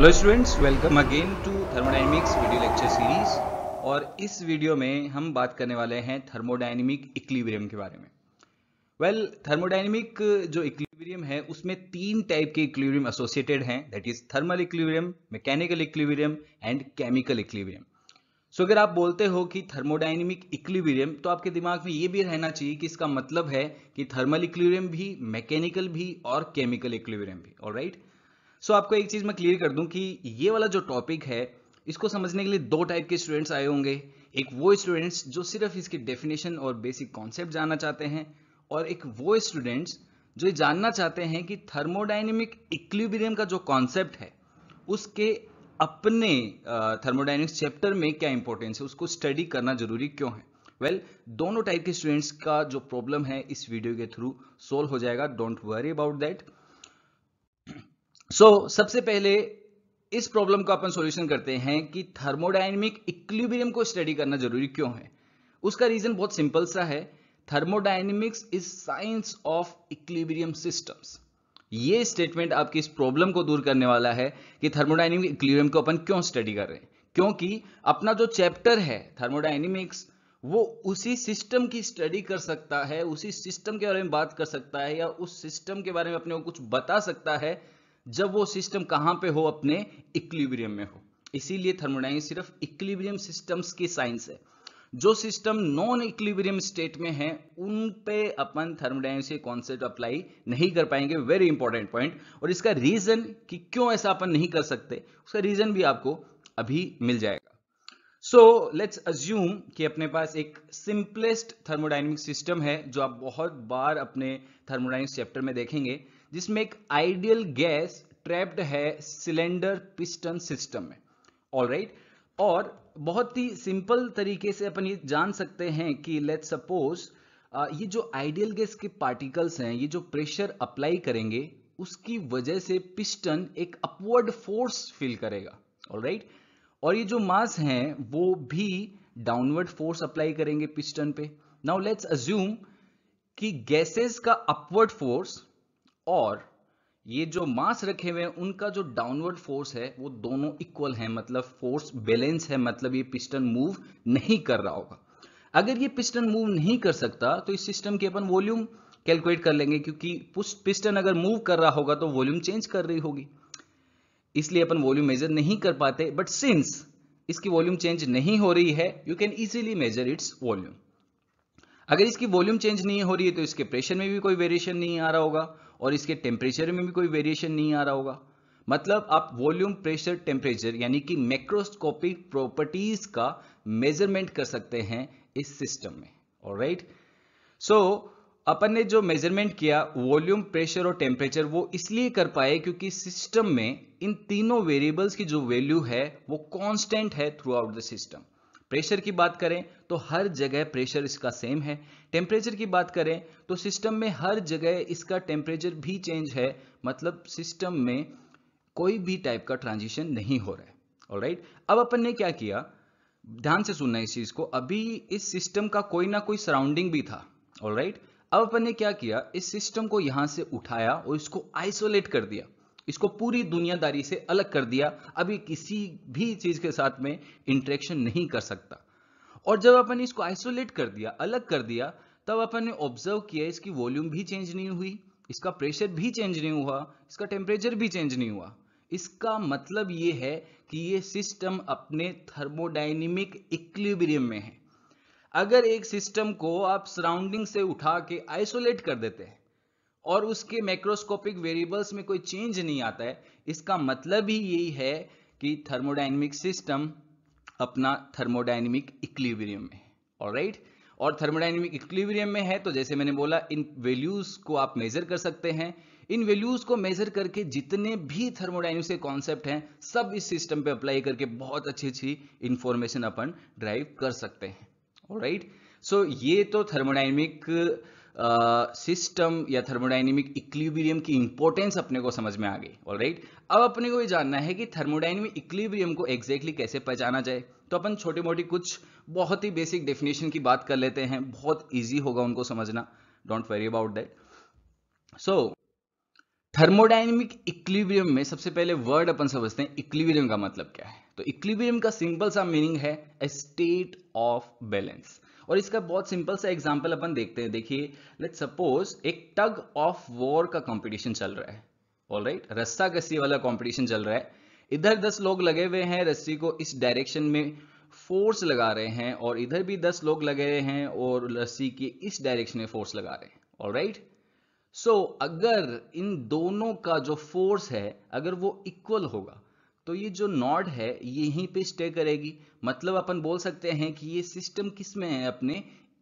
Hello students welcome again to thermodynamics video lecture series और इस video में हम बात करने वाले हैं थर्मोडाइनमिक इक्लिब्रियम के बारे में वेल well, थर्मोडाइनमिक जो इक्लिब्रियम है उसमें तीन टाइप के इक्लिब्रियम एसोसिएटेड हैं that is thermal equilibrium mechanical equilibrium and chemical equilibrium so अगर आप बोलते हो कि थर्मोडाइनमिक इक्लिब्रियम तो आपके दिमाग में ये भी रहना चाहिए कि इसका मतलब है कि थर्मल इक्लिब्रियम भी मैकेनिकल भी और केमिकल इक्लिब्रियम भी ऑलराइट right? सो so, आपको एक चीज़ मैं क्लियर कर दूं कि ये वाला जो टॉपिक है इसको समझने के लिए दो टाइप के स्टूडेंट्स आए होंगे एक वो स्टूडेंट्स जो सिर्फ इसके डेफिनेशन और बेसिक कॉन्सेप्ट जानना चाहते हैं और एक वो स्टूडेंट्स जो ये जानना चाहते हैं कि थर्मोडाइनेमिक इक्विलिब्रियम का जो कॉन्सेप्ट है उसके अपने थर्मोडाइनमिक्स चैप्टर में क्या इंपॉर्टेंस है उसको स्टडी करना जरूरी क्यों है वेल well, दोनों टाइप के स्टूडेंट्स का जो प्रॉब्लम है इस वीडियो के थ्रू सोल्व हो जाएगा don't worry about that so so, सबसे पहले इस प्रॉब्लम का अपन सॉल्यूशन करते हैं कि थर्मोडायनेमिक इक्विलिब्रियम को स्टडी करना जरूरी क्यों है उसका रीजन बहुत सिंपल सा है thermodynamics is science of equilibrium systems ये स्टेटमेंट आपकी इस प्रॉब्लम को दूर करने वाला है कि थर्मोडायनेमिक इक्विलिब्रियम को अपन क्यों स्टडी कर रहे हैं क्योंकि अपना जो चैप्टर है थर्मोडायनेमिक्स वो उसी सिस्टम की स्टडी कर सकता है उसी सिस्टम के बारे में बात कर सकता है या उस सिस्टम के बारे में अपने को कुछ बता सकता है जब वो सिस्टम कहां पे हो अपने इक्लिब्रियम में हो इसीलिए थर्मोडाइनिक सिर्फ इक्लिब्रियम सिस्टम्स की साइंस है जो सिस्टम नॉन इक्लिब्रियम स्टेट में है उन पे अपन थर्मोडाइन से कॉन्सेप्ट अप्लाई नहीं कर पाएंगे वेरी इंपॉर्टेंट पॉइंट और इसका रीजन कि क्यों ऐसा अपन नहीं कर सकते उसका रीजन भी आपको अभी मिल जाएगा सो लेट्स अज्यूम कि अपने पास एक सिंपलेस्ट थर्मोडाइनमिक सिस्टम है जो आप बहुत बार अपने थर्मोडाइनिक चैप्टर में देखेंगे जिसमें एक आइडियल गैस ट्रैप्ड है सिलेंडर पिस्टन सिस्टम में ऑल right? और बहुत ही सिंपल तरीके से अपन ये जान सकते हैं कि लेट सपोज uh, ये जो आइडियल गैस के पार्टिकल्स हैं ये जो प्रेशर अप्लाई करेंगे उसकी वजह से पिस्टन एक अपवर्ड फोर्स फील करेगा ऑल right? और ये जो मास हैं वो भी डाउनवर्ड फोर्स अप्लाई करेंगे पिस्टन पे नाउ लेट्स अज्यूम कि गैसेस का अपवर्ड फोर्स और ये जो मास रखे हुए हैं उनका जो डाउनवर्ड फोर्स है वो दोनों इक्वल है मतलब फोर्स बैलेंस है मतलब ये पिस्टन मूव नहीं कर रहा होगा अगर ये पिस्टन मूव नहीं कर सकता तो इस सिस्टम के अपन वॉल्यूम कैलकुलेट कर लेंगे क्योंकि पिस्टन अगर मूव कर रहा होगा तो वॉल्यूम चेंज कर रही होगी इसलिए अपन वॉल्यूम मेजर नहीं कर पाते बट सिंस इसकी वॉल्यूम चेंज नहीं हो रही है you can easily measure its volume अगर इसकी वॉल्यूम चेंज नहीं हो रही है तो इसके प्रेशर में भी कोई वेरिएशन नहीं आ रहा होगा और इसके टेम्परेचर में भी कोई वेरिएशन नहीं आ रहा होगा मतलब आप वॉल्यूम प्रेशर टेम्परेचर यानी कि मैक्रोस्कोपिक प्रॉपर्टीज का मेजरमेंट कर सकते हैं इस सिस्टम में और राइट सो अपन ने जो मेजरमेंट किया वॉल्यूम प्रेशर और टेम्परेचर वो इसलिए कर पाए क्योंकि सिस्टम में इन तीनों वेरिएबल्स की जो वैल्यू है वो कांस्टेंट है throughout the system pressure की बात करें तो हर जगह प्रेशर इसका सेम है टेम्परेचर की बात करें तो सिस्टम में हर जगह इसका टेम्परेचर भी चेंज है मतलब सिस्टम में कोई भी टाइप का ट्रांजिशन नहीं हो रहा है ऑल right? अब अपन ने क्या किया ध्यान से सुनना इस चीज को अभी इस सिस्टम का कोई ना कोई सराउंडिंग भी था ऑल right? अब अपन ने क्या किया इस सिस्टम को यहां से उठाया और इसको आइसोलेट कर दिया इसको पूरी दुनियादारी से अलग कर दिया अभी किसी भी चीज के साथ में इंट्रेक्शन नहीं कर सकता और जब अपन इसको आइसोलेट कर दिया अलग कर दिया तब अपन ने ऑब्जर्व किया इसकी वॉल्यूम भी चेंज नहीं हुई इसका प्रेशर भी चेंज नहीं हुआ इसका टेम्परेचर भी चेंज नहीं हुआ इसका मतलब ये है कि ये सिस्टम अपने थर्मोडाइनमिक इक्विलिब्रियम में है अगर एक सिस्टम को आप सराउंडिंग से उठा के आइसोलेट कर देते हैं और उसके मैक्रोस्कोपिक वेरिएबल्स में कोई चेंज नहीं आता है इसका मतलब ही यही है कि थर्मोडाइनमिक सिस्टम अपना थर्मोडाइनमिक इक्लिवरियम में और राइट और थर्मोडाइनमिक इक्लिवरियम में है तो जैसे मैंने बोला इन वैल्यूज को आप मेजर कर सकते हैं इन वैल्यूज को मेजर करके जितने भी थर्मोडाइनमिक के कॉन्सेप्ट हैं सब इस सिस्टम पे अप्लाई करके बहुत अच्छी अच्छी इंफॉर्मेशन अपन ड्राइव कर सकते हैं राइट सो right? so, ये तो थर्मोडाइनमिक सिस्टम या थर्मोडाइनमिक इक्लिब्रियम की इंपॉर्टेंस अपने को समझ में आ गई ऑलराइट अब अपने को ये जानना है कि थर्मोडाइनमिक इक्लिब्रियम को एग्जैक्टली exactly कैसे पहचाना जाए तो अपन छोटी मोटी कुछ बहुत ही बेसिक डेफिनेशन की बात कर लेते हैं बहुत ईजी होगा उनको समझना don't worry about that so thermodynamic equilibrium में सबसे पहले वर्ड अपन समझते हैं इक्लिब्रियम का मतलब क्या है तो इक्लिब्रियम का सिंपल सा मीनिंग है ए स्टेट ऑफ बैलेंस और इसका बहुत सिंपल सा एग्जाम्पल अपन देखते हैं देखिए लेट सपोज एक टग ऑफ वॉर का कॉम्पिटिशन चल रहा है ऑल राइट रस्सा कसी वाला कॉम्पिटिशन चल रहा है इधर दस लोग लगे हुए हैं रस्सी को इस डायरेक्शन में फोर्स लगा रहे हैं और इधर भी दस लोग लगे हुए हैं और रस्सी की इस डायरेक्शन में फोर्स लगा रहे हैं ऑल राइट सो अगर इन दोनों का जो फोर्स है अगर वो इक्वल होगा तो ये जो नॉड है यहीं पे स्टे करेगी मतलब अपन बोल सकते हैं कि ये सिस्टम किस में है अपने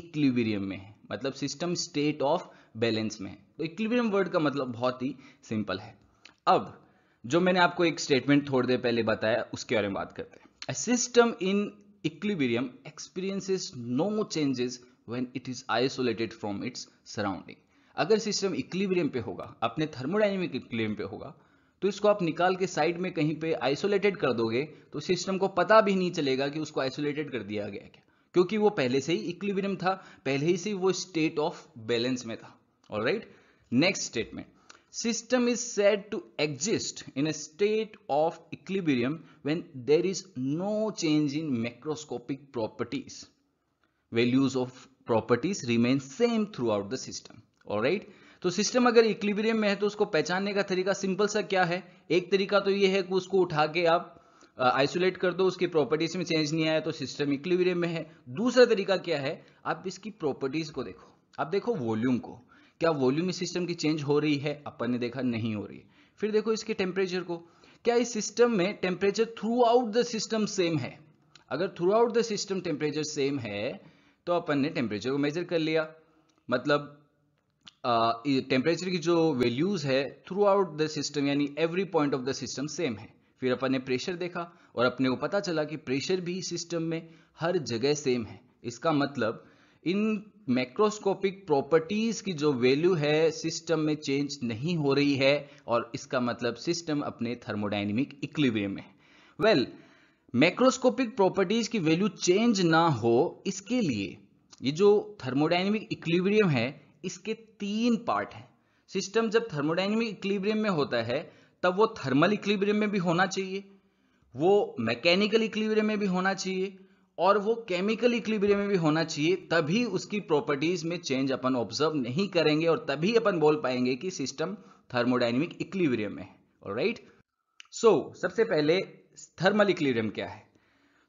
इक्लिबेरियम में है मतलब सिस्टम स्टेट ऑफ बैलेंस में है तो इक्लिबेरियम वर्ड का मतलब बहुत ही सिंपल है अब जो मैंने आपको एक स्टेटमेंट थोड़ी देर पहले बताया उसके बारे में बात करते हैं A system in equilibrium experiences no changes when it is isolated from its surrounding. अगर सिस्टम इक्लिबरियम पे होगा अपने थर्मोडाइनमिक इक्लिबरियम पे होगा तो इसको आप निकाल के साइड में कहीं पे आइसोलेटेड कर दोगे तो सिस्टम को पता भी नहीं चलेगा कि उसको आइसोलेटेड कर दिया गया क्या क्योंकि वो पहले से ही इक्विबिरियम था पहले ही से वो स्टेट ऑफ बैलेंस में था और राइट नेक्स्ट स्टेट में system is said to exist in a state of equilibrium when there is no change in macroscopic properties values of properties remain same throughout the system और right तो system अगर equilibrium में है तो उसको पहचानने का तरीका सिंपल सा क्या है एक तरीका तो ये है कि उसको उठा के आप आइसोलेट कर दो उसकी प्रॉपर्टीज में चेंज नहीं आया तो सिस्टम इक्लिबरियम में है दूसरा तरीका क्या है आप इसकी प्रॉपर्टीज को देखो आप देखो वॉल्यूम को क्या वॉल्यूम इस सिस्टम की चेंज हो रही है अपन ने देखा नहीं हो रही है फिर देखो इसके टेम्परेचर को क्या इस सिस्टम में temperature throughout the system same है अगर throughout the system temperature same है तो अपन ने टेम्परेचर को मेजर कर लिया मतलब टेम्परेचर की जो वैल्यूज़ है थ्रू आउट द सिस्टम यानी every point of the system same है फिर अपन ने प्रेशर देखा और अपने को पता चला कि प्रेशर भी सिस्टम में हर जगह सेम है इसका मतलब इन मैक्रोस्कोपिक प्रॉपर्टीज़ की जो वैल्यू है सिस्टम में चेंज नहीं हो रही है और इसका मतलब सिस्टम अपने थर्मोडाइनमिक इक्लिवियम में है वेल मैक्रोस्कोपिक प्रॉपर्टीज़ की वैल्यू चेंज ना हो इसके लिए ये जो थर्मोडाइनमिक इक्लिब्रियम है इसके तीन पार्ट हैं सिस्टम जब थर्मोडाइनमिक इक्लिब्रियम में होता है तब वो थर्मल इक्लिब्रियम में भी होना चाहिए वो मैकेनिकल इक्लिब्रियम में भी होना चाहिए और वो केमिकल इक्लिब्रियम में भी होना चाहिए तभी उसकी प्रॉपर्टीज में चेंज अपन ऑब्जर्व नहीं करेंगे और तभी अपन बोल पाएंगे कि सिस्टम थर्मोडाइनमिक इक्लिब्रियम में है राइट सो सबसे पहले थर्मल इक्लिब्रियम क्या है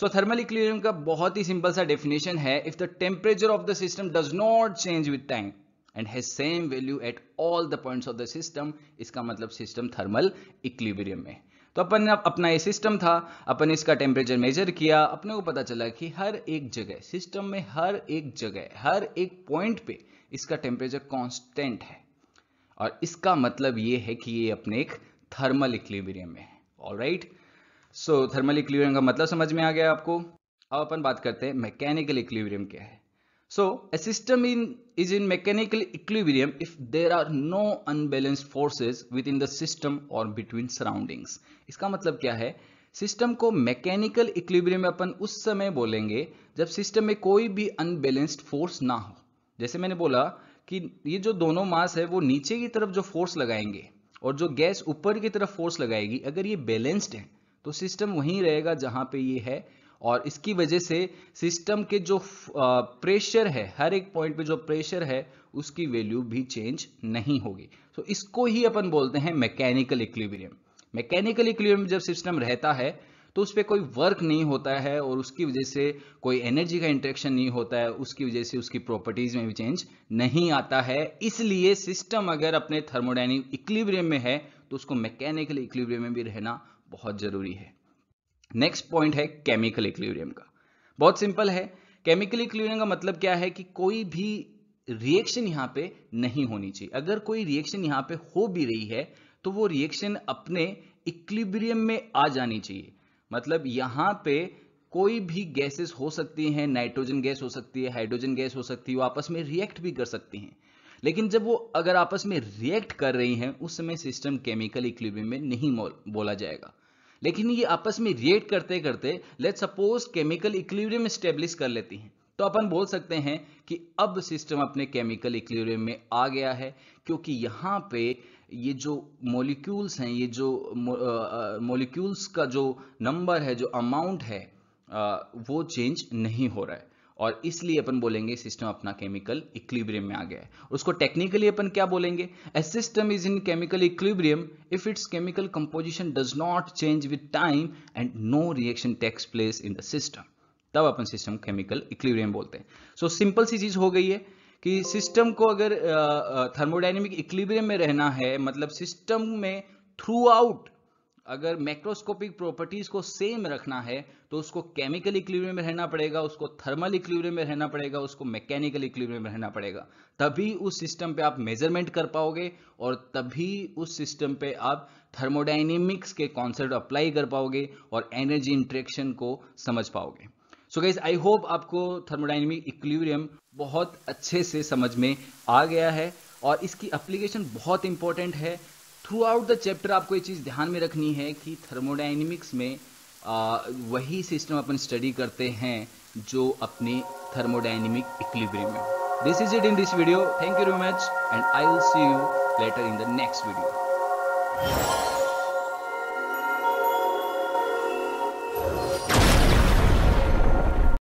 सो थर्मल इक्लिब्रियम का बहुत ही सिंपल सा डेफिनेशन है if the temperature of the system does not change with time and has same value at all the points of the system इसका मतलब सिस्टम थर्मल इक्लिबेरियम में तो अपन ने अपना ये सिस्टम था अपन इसका टेम्परेचर मेजर किया अपने को पता चला कि हर एक जगह सिस्टम में हर एक जगह हर एक पॉइंट पे इसका टेम्परेचर कांस्टेंट है और इसका मतलब ये है कि ये अपने एक थर्मल इक्लिबेरियम में है राइट सो थर्मल इक्लिबेरियम का मतलब समझ में आ गया आपको अब अपन बात करते हैं मैकेनिकल इक्लिबेरियम क्या है So a system in, is in mechanical equilibrium if there are no unbalanced forces within the system or between surroundings. iska matlab kya hai system को मैकेनिकल इक्विलिब्रियम में अपन उस समय बोलेंगे जब सिस्टम में कोई भी अनबैलेंस्ड फोर्स ना हो जैसे मैंने बोला कि ये जो दोनों मास है वो नीचे की तरफ जो फोर्स लगाएंगे और जो गैस ऊपर की तरफ फोर्स लगाएगी अगर ये बैलेंस्ड है तो सिस्टम वहीं रहेगा जहां पे ये है और इसकी वजह से सिस्टम के जो प्रेशर है हर एक पॉइंट पे जो प्रेशर है उसकी वैल्यू भी चेंज नहीं होगी तो इसको ही अपन बोलते हैं मैकेनिकल इक्विलिब्रियम मैकेनिकल इक्विलिब्रियम जब सिस्टम रहता है तो उस पर कोई वर्क नहीं होता है और उसकी वजह से कोई एनर्जी का इंट्रेक्शन नहीं होता है उसकी वजह से उसकी प्रॉपर्टीज में भी चेंज नहीं आता है इसलिए सिस्टम अगर अपने थर्मोडाइनिक इक्विलिब्रियम में है तो उसको मैकेनिकल इक्विलिब्रियम में भी रहना बहुत जरूरी है नेक्स्ट पॉइंट है केमिकल इक्विलिब्रियम का बहुत सिंपल है केमिकल इक्विलिब्रियम का मतलब क्या है कि कोई भी रिएक्शन यहां पे नहीं होनी चाहिए अगर कोई रिएक्शन यहां पे हो भी रही है तो वो रिएक्शन अपने इक्लिब्रियम में आ जानी चाहिए मतलब यहां पे कोई भी गैसेस हो सकती हैं नाइट्रोजन गैस हो सकती है हाइड्रोजन गैस हो सकती है वो आपस में रिएक्ट भी कर सकती हैं लेकिन जब वो अगर आपस में रिएक्ट कर रही हैं उस समय सिस्टम केमिकल इक्लिब्रियम में नहीं बोला जाएगा लेकिन ये आपस में रिएक्ट करते करते let suppose chemical equilibrium establish कर लेती हैं तो अपन बोल सकते हैं कि अब सिस्टम अपने केमिकल इक्लिवरियम में आ गया है क्योंकि यहाँ पे ये जो मोलिक्यूल्स हैं ये जो मोलिक्यूल्स का जो नंबर है जो अमाउंट है आ, वो चेंज नहीं हो रहा है और इसलिए अपन बोलेंगे सिस्टम अपना केमिकल इक्विब्रियम में आ गया है उसको टेक्निकली अपन क्या बोलेंगे a system is in chemical equilibrium if its chemical composition does not change with time and no reaction takes place in the system तब अपन सिस्टम केमिकल इक्विब्रियम बोलते हैं सो सिंपल सी चीज हो गई है कि सिस्टम को अगर थर्मोडाइनमिक इक्विब्रियम में रहना है मतलब सिस्टम में थ्रू आउट अगर मैक्रोस्कोपिक प्रॉपर्टीज को सेम रखना है तो उसको केमिकल इक्लिवियम में रहना पड़ेगा उसको थर्मल इक्लिवियम में रहना पड़ेगा उसको मैकेनिकल इक्लिवियम में रहना पड़ेगा तभी उस सिस्टम पे आप मेजरमेंट कर पाओगे और तभी उस सिस्टम पे आप थर्मोडाइनेमिक्स के कॉन्सेप्ट अप्लाई कर पाओगे और एनर्जी इंट्रेक्शन को समझ पाओगे सो गाइज आई होप आपको थर्मोडाइनेमिक इक्लिवियम बहुत अच्छे से समझ में आ गया है और इसकी अप्लीकेशन बहुत इंपॉर्टेंट है थ्रू आउट द चैप्टर आपको ये चीज़ ध्यान में रखनी है कि थर्मोडाइनमिक्स में आ, वही सिस्टम अपन स्टडी करते हैं जो अपने थर्मोडाइनमिक इक्लिब्रियम में this is it in this video thank you very much and I will see you later in the next video